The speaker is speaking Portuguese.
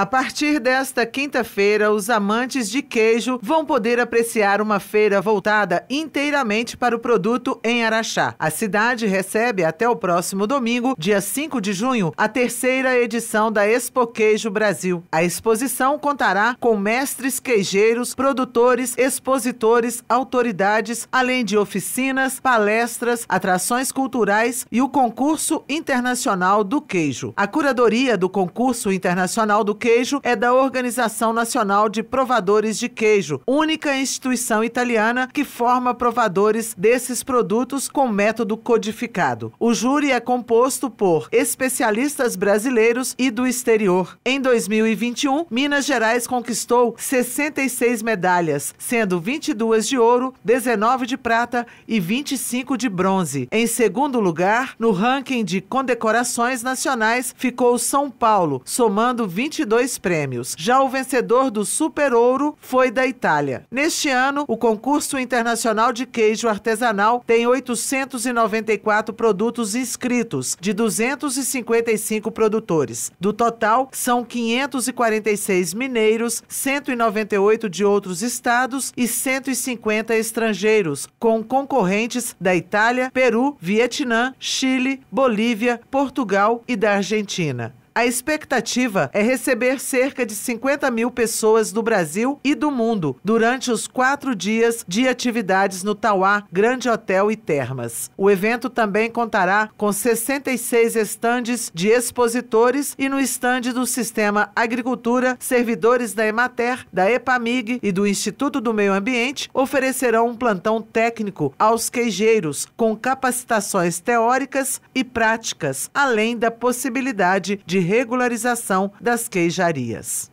A partir desta quinta-feira, os amantes de queijo vão poder apreciar uma feira voltada inteiramente para o produto em Araxá. A cidade recebe até o próximo domingo, dia 5 de junho, a terceira edição da Expo Queijo Brasil. A exposição contará com mestres queijeiros, produtores, expositores, autoridades, além de oficinas, palestras, atrações culturais e o concurso internacional do queijo. A curadoria do concurso internacional do queijo queijo é da Organização Nacional de Provadores de Queijo, única instituição italiana que forma provadores desses produtos com método codificado. O júri é composto por especialistas brasileiros e do exterior. Em 2021, Minas Gerais conquistou 66 medalhas, sendo 22 de ouro, 19 de prata e 25 de bronze. Em segundo lugar, no ranking de condecorações nacionais, ficou São Paulo, somando 22 dois prêmios. Já o vencedor do Super Ouro foi da Itália. Neste ano, o concurso internacional de queijo artesanal tem 894 produtos inscritos, de 255 produtores. Do total, são 546 mineiros, 198 de outros estados e 150 estrangeiros, com concorrentes da Itália, Peru, Vietnã, Chile, Bolívia, Portugal e da Argentina. A expectativa é receber cerca de 50 mil pessoas do Brasil e do mundo durante os quatro dias de atividades no Tauá, Grande Hotel e Termas. O evento também contará com 66 estandes de expositores e no estande do Sistema Agricultura, servidores da Emater, da EPAMIG e do Instituto do Meio Ambiente oferecerão um plantão técnico aos queijeiros com capacitações teóricas e práticas, além da possibilidade de regularização das queijarias.